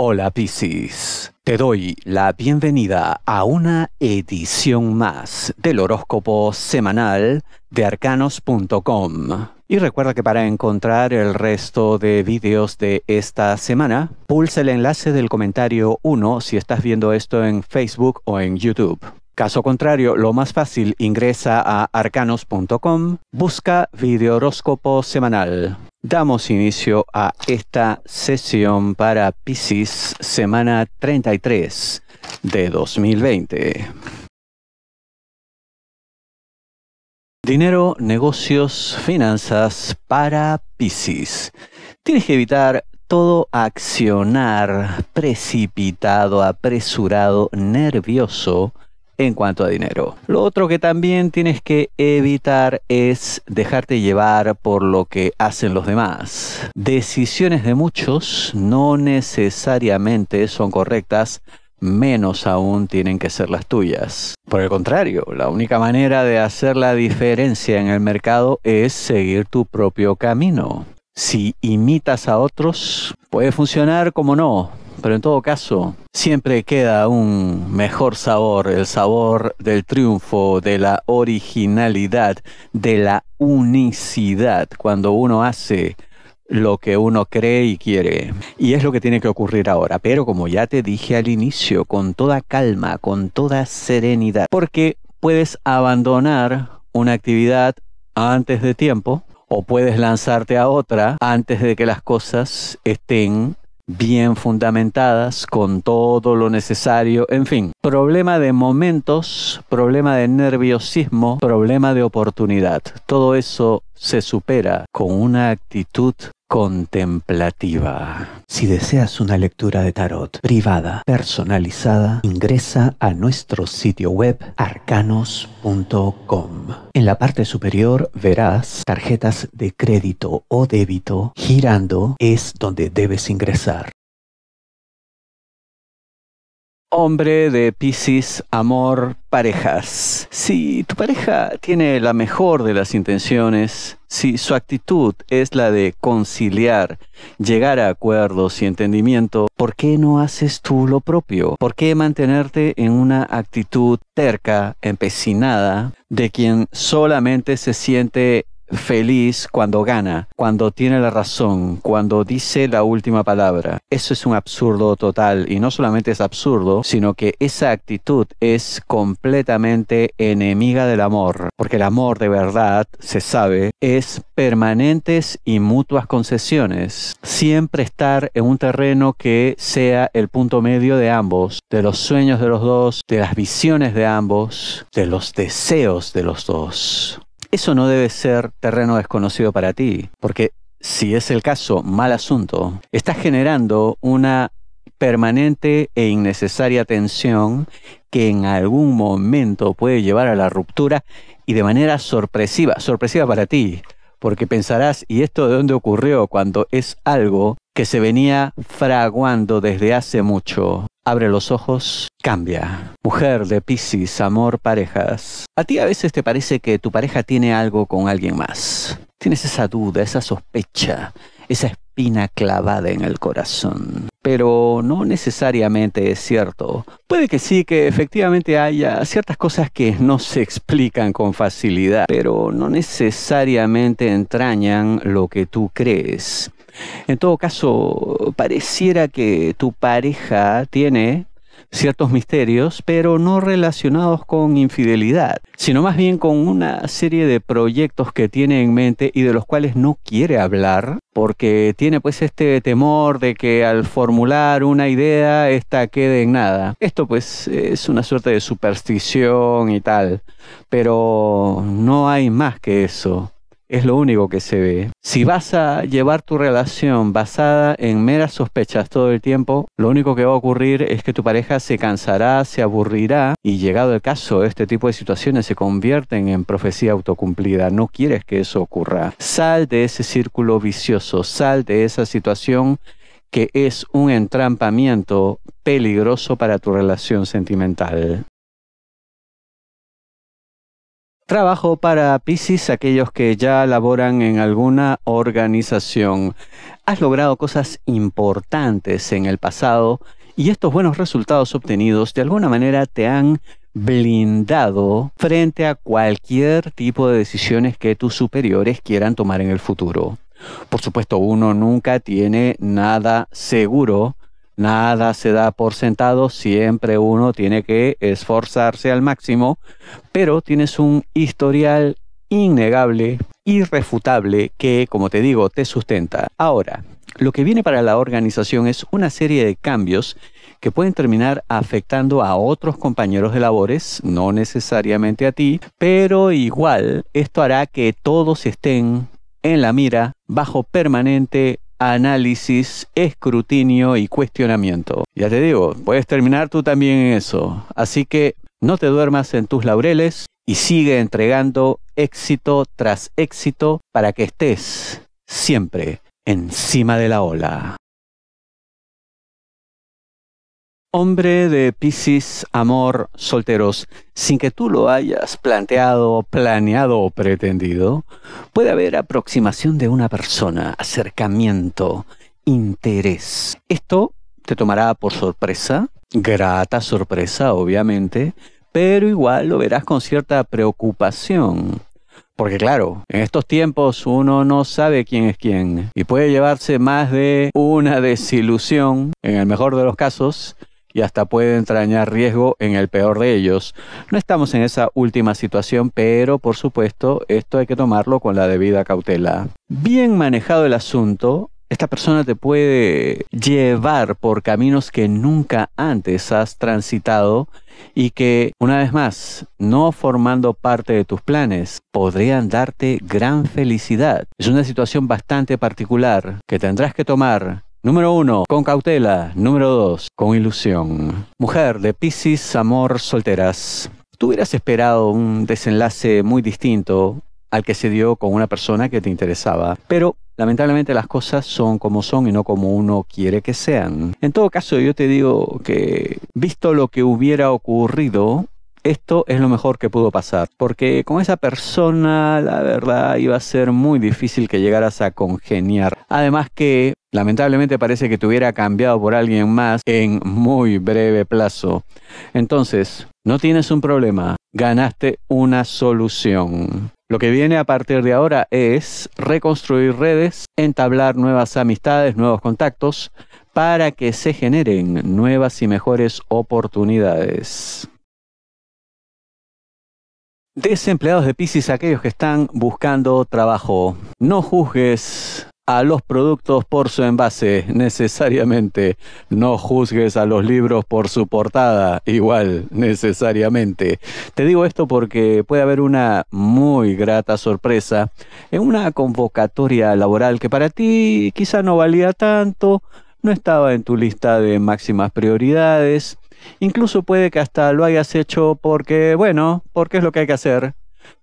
Hola Piscis, te doy la bienvenida a una edición más del horóscopo semanal de arcanos.com. Y recuerda que para encontrar el resto de vídeos de esta semana, pulsa el enlace del comentario 1 si estás viendo esto en Facebook o en YouTube. Caso contrario, lo más fácil, ingresa a arcanos.com, busca video horóscopo semanal Damos inicio a esta sesión para Pisces, semana 33 de 2020. Dinero, negocios, finanzas para Pisces. Tienes que evitar todo accionar precipitado, apresurado, nervioso en cuanto a dinero. Lo otro que también tienes que evitar es dejarte llevar por lo que hacen los demás. Decisiones de muchos no necesariamente son correctas, menos aún tienen que ser las tuyas. Por el contrario, la única manera de hacer la diferencia en el mercado es seguir tu propio camino. Si imitas a otros, puede funcionar como no, pero en todo caso, siempre queda un mejor sabor, el sabor del triunfo, de la originalidad, de la unicidad, cuando uno hace lo que uno cree y quiere. Y es lo que tiene que ocurrir ahora, pero como ya te dije al inicio, con toda calma, con toda serenidad, porque puedes abandonar una actividad antes de tiempo o puedes lanzarte a otra antes de que las cosas estén bien fundamentadas, con todo lo necesario, en fin. Problema de momentos, problema de nerviosismo, problema de oportunidad. Todo eso se supera con una actitud contemplativa. Si deseas una lectura de tarot privada, personalizada, ingresa a nuestro sitio web arcanos.com. En la parte superior verás tarjetas de crédito o débito. Girando es donde debes ingresar. Hombre de Piscis, amor, parejas. Si tu pareja tiene la mejor de las intenciones, si su actitud es la de conciliar, llegar a acuerdos y entendimiento, ¿por qué no haces tú lo propio? ¿Por qué mantenerte en una actitud terca, empecinada, de quien solamente se siente feliz cuando gana, cuando tiene la razón, cuando dice la última palabra. Eso es un absurdo total y no solamente es absurdo, sino que esa actitud es completamente enemiga del amor, porque el amor de verdad, se sabe, es permanentes y mutuas concesiones. Siempre estar en un terreno que sea el punto medio de ambos, de los sueños de los dos, de las visiones de ambos, de los deseos de los dos. Eso no debe ser terreno desconocido para ti, porque si es el caso, mal asunto, estás generando una permanente e innecesaria tensión que en algún momento puede llevar a la ruptura y de manera sorpresiva, sorpresiva para ti, porque pensarás, ¿y esto de dónde ocurrió cuando es algo que se venía fraguando desde hace mucho? Abre los ojos, cambia. Mujer de Piscis, amor, parejas. A ti a veces te parece que tu pareja tiene algo con alguien más. Tienes esa duda, esa sospecha, esa espina clavada en el corazón. Pero no necesariamente es cierto. Puede que sí, que efectivamente haya ciertas cosas que no se explican con facilidad, pero no necesariamente entrañan lo que tú crees. En todo caso, pareciera que tu pareja tiene ciertos misterios, pero no relacionados con infidelidad, sino más bien con una serie de proyectos que tiene en mente y de los cuales no quiere hablar, porque tiene pues este temor de que al formular una idea esta quede en nada. Esto pues es una suerte de superstición y tal, pero no hay más que eso es lo único que se ve. Si vas a llevar tu relación basada en meras sospechas todo el tiempo, lo único que va a ocurrir es que tu pareja se cansará, se aburrirá y llegado el caso, este tipo de situaciones se convierten en profecía autocumplida. No quieres que eso ocurra. Sal de ese círculo vicioso, sal de esa situación que es un entrampamiento peligroso para tu relación sentimental. Trabajo para Pisces, aquellos que ya laboran en alguna organización. Has logrado cosas importantes en el pasado y estos buenos resultados obtenidos de alguna manera te han blindado frente a cualquier tipo de decisiones que tus superiores quieran tomar en el futuro. Por supuesto, uno nunca tiene nada seguro Nada se da por sentado, siempre uno tiene que esforzarse al máximo, pero tienes un historial innegable, irrefutable, que, como te digo, te sustenta. Ahora, lo que viene para la organización es una serie de cambios que pueden terminar afectando a otros compañeros de labores, no necesariamente a ti, pero igual esto hará que todos estén en la mira bajo permanente análisis, escrutinio y cuestionamiento. Ya te digo, puedes terminar tú también en eso. Así que no te duermas en tus laureles y sigue entregando éxito tras éxito para que estés siempre encima de la ola. Hombre de Piscis, amor, solteros, sin que tú lo hayas planteado, planeado o pretendido, puede haber aproximación de una persona, acercamiento, interés. Esto te tomará por sorpresa, grata sorpresa obviamente, pero igual lo verás con cierta preocupación. Porque claro, en estos tiempos uno no sabe quién es quién y puede llevarse más de una desilusión, en el mejor de los casos, y hasta puede entrañar riesgo en el peor de ellos. No estamos en esa última situación, pero por supuesto esto hay que tomarlo con la debida cautela. Bien manejado el asunto, esta persona te puede llevar por caminos que nunca antes has transitado y que, una vez más, no formando parte de tus planes, podrían darte gran felicidad. Es una situación bastante particular que tendrás que tomar Número 1. Con cautela. Número 2. Con ilusión. Mujer de Pisces, amor, solteras. Tú hubieras esperado un desenlace muy distinto al que se dio con una persona que te interesaba, pero lamentablemente las cosas son como son y no como uno quiere que sean. En todo caso, yo te digo que, visto lo que hubiera ocurrido, esto es lo mejor que pudo pasar, porque con esa persona la verdad iba a ser muy difícil que llegaras a congeniar. Además que lamentablemente parece que te hubiera cambiado por alguien más en muy breve plazo. Entonces, no tienes un problema, ganaste una solución. Lo que viene a partir de ahora es reconstruir redes, entablar nuevas amistades, nuevos contactos, para que se generen nuevas y mejores oportunidades. Desempleados de Pisces, aquellos que están buscando trabajo. No juzgues a los productos por su envase, necesariamente. No juzgues a los libros por su portada, igual, necesariamente. Te digo esto porque puede haber una muy grata sorpresa en una convocatoria laboral que para ti quizá no valía tanto, no estaba en tu lista de máximas prioridades Incluso puede que hasta lo hayas hecho porque, bueno, porque es lo que hay que hacer,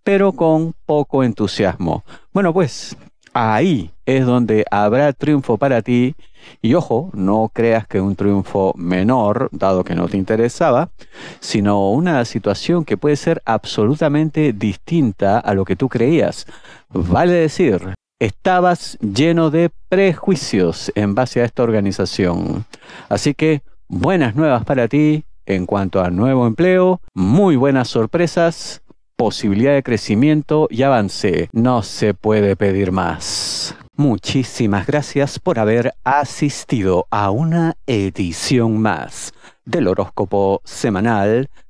pero con poco entusiasmo. Bueno, pues ahí es donde habrá triunfo para ti. Y ojo, no creas que un triunfo menor, dado que no te interesaba, sino una situación que puede ser absolutamente distinta a lo que tú creías. Vale decir, estabas lleno de prejuicios en base a esta organización. Así que buenas nuevas para ti en cuanto a nuevo empleo, muy buenas sorpresas, posibilidad de crecimiento y avance. No se puede pedir más. Muchísimas gracias por haber asistido a una edición más del horóscopo semanal